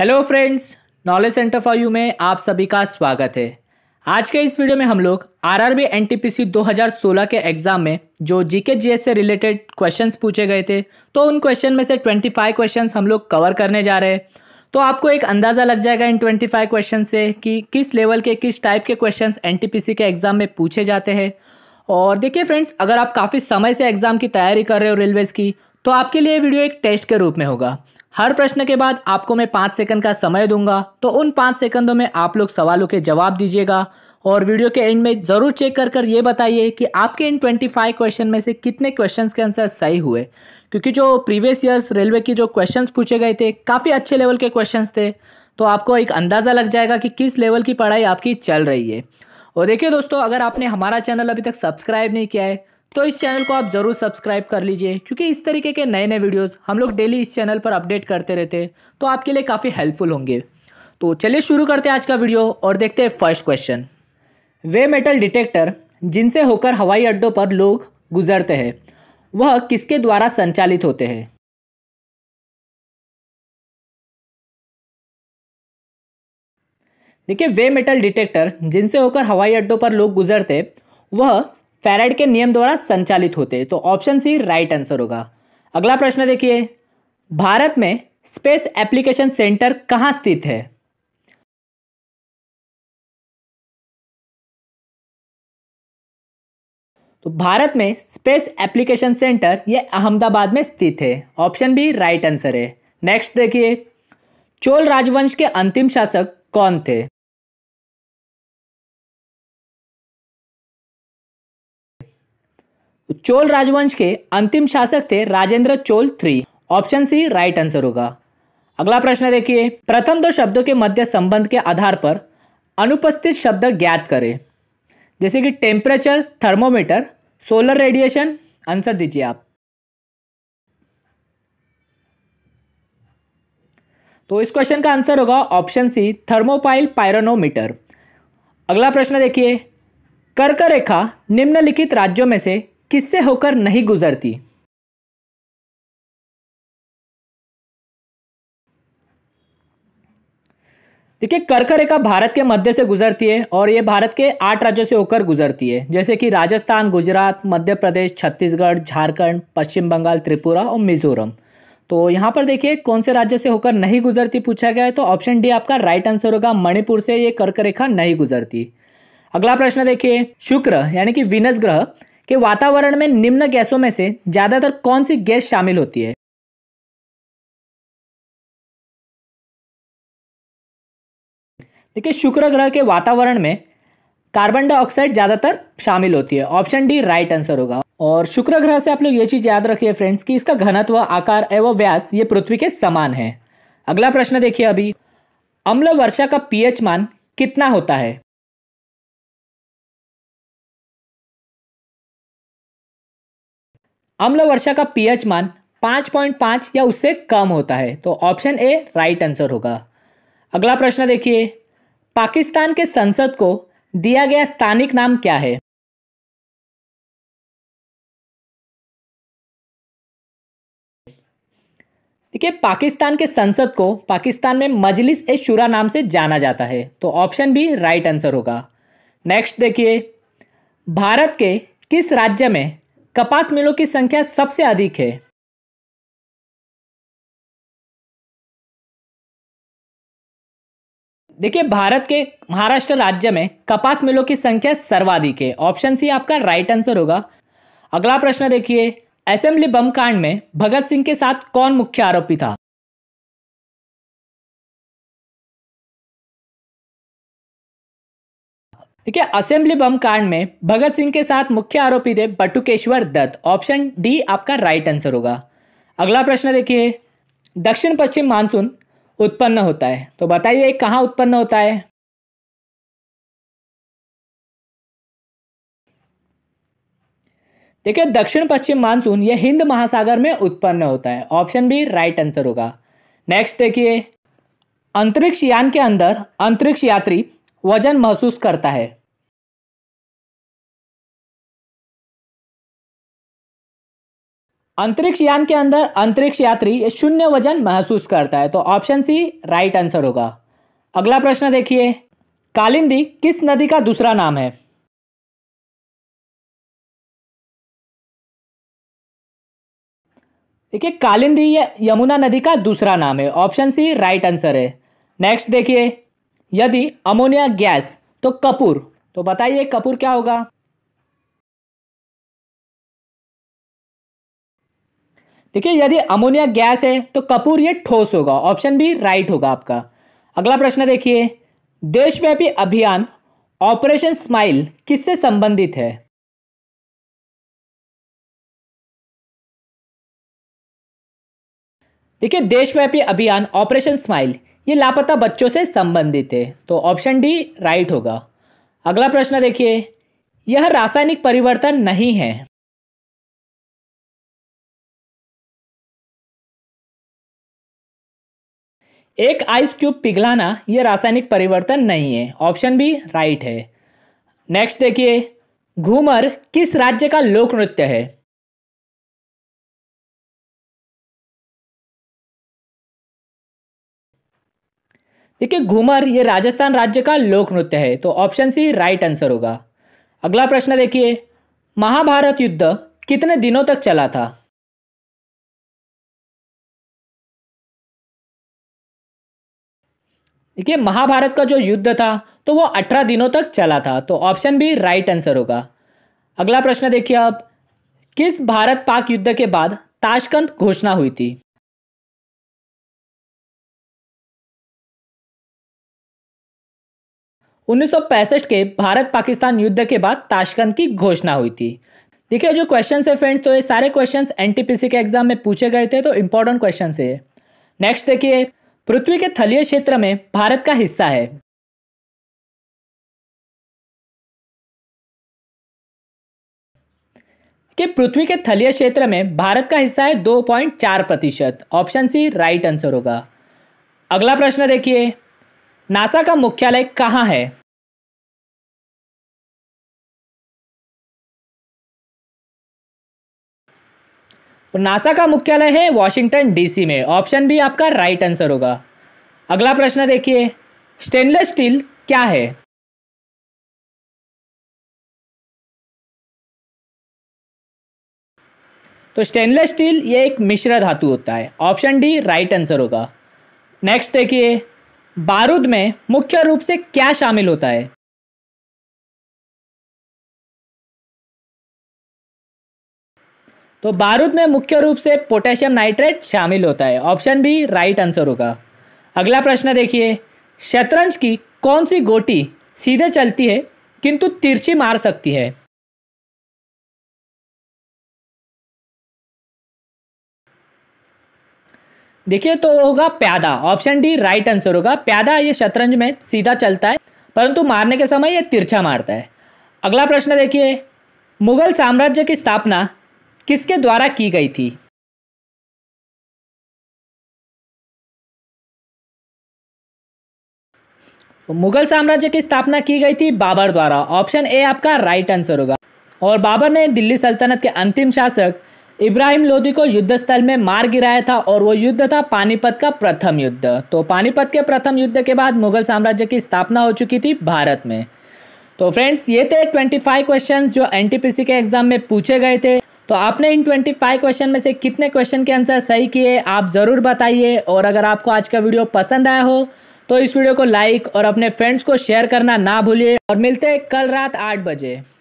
hello friends knowledge centre for you में आप सभी का स्वागत है आज के इस वीडियो में हम लोग आरआरबी एनटीपीसी 2016 के एग्जाम में जो जीके जीएस से रिलेटेड क्वेश्चंस पूछे गए थे तो उन क्वेश्चन में से 25 क्वेश्चंस हम लोग कवर करने जा रहे हैं तो आपको एक अंदाज़ा लग जाएगा इन 25 क्वेश्चन से कि किस लेवल के किस टाइप के क्वेश्चन एन के एग्जाम में पूछे जाते हैं और देखिए फ्रेंड्स अगर आप काफ़ी समय से एग्जाम की तैयारी कर रहे हो रेलवेज़ की तो आपके लिए वीडियो एक टेस्ट के रूप में होगा हर प्रश्न के बाद आपको मैं पाँच सेकंड का समय दूंगा तो उन पाँच सेकंडों में आप लोग सवालों के जवाब दीजिएगा और वीडियो के एंड में ज़रूर चेक कर कर ये बताइए कि आपके इन 25 क्वेश्चन में से कितने क्वेश्चंस के आंसर सही हुए क्योंकि जो प्रीवियस ईयर्स रेलवे की जो क्वेश्चंस पूछे गए थे काफ़ी अच्छे लेवल के क्वेश्चंस थे तो आपको एक अंदाज़ा लग जाएगा कि किस लेवल की पढ़ाई आपकी चल रही है और देखिए दोस्तों अगर आपने हमारा चैनल अभी तक सब्सक्राइब नहीं किया है तो इस चैनल को आप ज़रूर सब्सक्राइब कर लीजिए क्योंकि इस तरीके के नए नए वीडियोस हम लोग डेली इस चैनल पर अपडेट करते रहते हैं तो आपके लिए काफ़ी हेल्पफुल होंगे तो चलिए शुरू करते हैं आज का वीडियो और देखते हैं फर्स्ट क्वेश्चन वे मेटल डिटेक्टर जिनसे होकर हवाई अड्डों पर लोग गुजरते हैं वह किसके द्वारा संचालित होते हैं देखिए वे मेटल डिटेक्टर जिनसे होकर हवाई अड्डों पर लोग गुजरते वह फेराइड के नियम द्वारा संचालित होते हैं तो ऑप्शन सी राइट आंसर होगा अगला प्रश्न देखिए भारत में स्पेस एप्लीकेशन सेंटर कहां स्थित है तो भारत में स्पेस एप्लीकेशन सेंटर यह अहमदाबाद में स्थित है ऑप्शन बी राइट आंसर है नेक्स्ट देखिए चोल राजवंश के अंतिम शासक कौन थे चोल राजवंश के अंतिम शासक थे Rajendra Chola three option C right answer होगा अगला प्रश्न देखिए प्रथम दो शब्दों के मध्य संबंध के आधार पर अनुपस्थित शब्द ज्ञात करें जैसे कि temperature thermometer solar radiation answer दीजिए आप तो इस क्वेश्चन का आंसर होगा ऑप्शन सी थर्मोपाइल पायरोनोमीटर अगला प्रश्न देखिए कर्क रेखा निम्नलिखित राज्यों में से किससे होकर नहीं गुजरती देखिए कर्क रेखा भारत के मध्य से गुजरती है और ये भारत के आठ राज्यों से होकर गुजरती है जैसे कि राजस्थान गुजरात मध्य प्रदेश छत्तीसगढ़ झारखंड पश्चिम बंगाल त्रिपुरा और मिजोरम तो यहाँ पर देखिए कौन से राज्य से होकर नहीं गुजरती पूछा गया है तो ऑप्शन डी आपका राइट आंसर होगा मणिपुर से ये कर्क रेखा नहीं गुजरती अगला प्रश्न देखिए शुक्र यानी कि विनस ग्रह कि वातावरण में निम्न गैसों में से ज्यादातर कौन सी गैस शामिल होती है देखिए शुक्र ग्रह के वातावरण में कार्बन डाइऑक्साइड ज्यादातर शामिल होती है ऑप्शन डी राइट आंसर होगा और शुक्र ग्रह से आप लोग ये चीज याद रखिए फ्रेंड्स कि इसका घनत्व आकार एवं व्यास ये पृथ्वी के समान है अगला प्रश्न देखिए अभी अम्ल वर्षा का पीएच मान कितना होता है अम्ल वर्षा का पीएच मान 5.5 या उससे कम होता है तो ऑप्शन ए राइट आंसर होगा अगला प्रश्न देखिए पाकिस्तान के संसद को दिया गया स्थानिक नाम क्या है देखिए पाकिस्तान के संसद को पाकिस्तान में मजलिस ए शुरा नाम से जाना जाता है तो ऑप्शन बी राइट आंसर होगा नेक्स्ट देखिए भारत के किस राज्य में कपास मिलों की संख्या सबसे अधिक है देखिए भारत के महाराष्ट्र राज्य में कपास मिलों की संख्या सर्वाधिक है ऑप्शन सी आपका राइट आंसर होगा अगला प्रश्न देखिए असेंबली बम कांड में भगत सिंह के साथ कौन मुख्य आरोपी था ठीक है असेंबली बम कांड में भगत सिंह के साथ मुख्य आरोपी थे बटुकेश्वर दत्त ऑप्शन डी आपका राइट आंसर होगा अगला प्रश्न देखिए दक्षिण पश्चिम मानसून उत्पन्न होता है तो बताइए कहाँ उत्पन्न होता है देखिए दक्षिण पश्चिम मानसून यह हिंद महासागर में उत्पन्न होता है ऑप्शन बी राइट आंसर होगा नेक्स्ट देखिए अंतरिक्ष यान के अंदर अंतरिक्ष यात्री वजन महसूस करता है अंतरिक्ष यान के अंदर अंतरिक्ष यात्री शून्य वजन महसूस करता है तो ऑप्शन सी राइट आंसर होगा अगला प्रश्न देखिए कालिंदी किस नदी का दूसरा नाम है देखिए कालिंदी यमुना नदी का दूसरा नाम है ऑप्शन सी राइट आंसर है नेक्स्ट देखिए यदि अमोनिया गैस तो कपूर तो बताइए कपूर क्या होगा देखिए यदि अमोनिया गैस है तो कपूर ये ठोस होगा ऑप्शन भी राइट होगा आपका अगला प्रश्न देखिए देशव्यापी अभियान ऑपरेशन स्माइल किससे संबंधित है देखिए देशव्यापी अभियान ऑपरेशन स्माइल ये लापता बच्चों से संबंधित है तो ऑप्शन डी राइट होगा अगला प्रश्न देखिए यह रासायनिक परिवर्तन नहीं है एक आइस क्यूब पिघलाना यह रासायनिक परिवर्तन नहीं है ऑप्शन बी राइट है नेक्स्ट देखिए घूमर किस राज्य का लोक नृत्य है देखिए घूमर ये राजस्थान राज्य का लोक नृत्य है तो ऑप्शन सी राइट आंसर होगा अगला प्रश्न देखिए महाभारत युद्ध कितने दिनों तक चला था देखिए महाभारत का जो युद्ध था तो वो अठारह दिनों तक चला था तो ऑप्शन भी राइट आंसर होगा अगला प्रश्न देखिए आप किस भारत पाक युद्ध के बाद ताशकंद घोषणा हुई थी उन्नीस के भारत पाकिस्तान युद्ध के बाद ताशकंद की घोषणा हुई थी देखिए जो क्वेश्चन है फ्रेंड्स तो ये सारे क्वेश्चन एनटीपीसी के एग्जाम में पूछे गए थे तो इंपॉर्टेंट क्वेश्चन है नेक्स्ट देखिए पृथ्वी के थलीय क्षेत्र में भारत का हिस्सा है कि पृथ्वी के थलीय क्षेत्र में भारत का हिस्सा है 2.4 प्रतिशत ऑप्शन सी राइट आंसर होगा अगला प्रश्न देखिए नासा का मुख्यालय कहाँ है तो नासा का मुख्यालय है वॉशिंगटन डीसी में ऑप्शन भी आपका राइट आंसर होगा अगला प्रश्न देखिए स्टेनलेस स्टील क्या है तो स्टेनलेस स्टील ये एक मिश्र धातु होता है ऑप्शन डी राइट आंसर होगा नेक्स्ट देखिए बारूद में मुख्य रूप से क्या शामिल होता है तो बारूद में मुख्य रूप से पोटेशियम नाइट्रेट शामिल होता है ऑप्शन बी राइट आंसर होगा अगला प्रश्न देखिए शतरंज की कौन सी गोटी सीधे चलती है किंतु तिरछी मार सकती है देखिए तो होगा प्यादा ऑप्शन डी राइट आंसर होगा प्यादा ये शतरंज में सीधा चलता है परंतु मारने के समय ये तिरछा मारता है अगला प्रश्न देखिए मुगल साम्राज्य की स्थापना किसके द्वारा की गई थी मुगल साम्राज्य की स्थापना की गई थी बाबर द्वारा ऑप्शन ए आपका राइट आंसर होगा और बाबर ने दिल्ली सल्तनत के अंतिम शासक इब्राहिम लोदी को युद्ध स्थल में मार गिराया था और वो युद्ध था पानीपत का प्रथम युद्ध तो पानीपत के प्रथम युद्ध के बाद मुगल साम्राज्य की स्थापना हो चुकी थी भारत में तो फ्रेंड्स ये थे 25 क्वेश्चन जो एनटीपीसी के एग्जाम में पूछे गए थे तो आपने इन 25 क्वेश्चन में से कितने क्वेश्चन के आंसर सही किए आप ज़रूर बताइए और अगर आपको आज का वीडियो पसंद आया हो तो इस वीडियो को लाइक और अपने फ्रेंड्स को शेयर करना ना भूलिए और मिलते हैं कल रात आठ बजे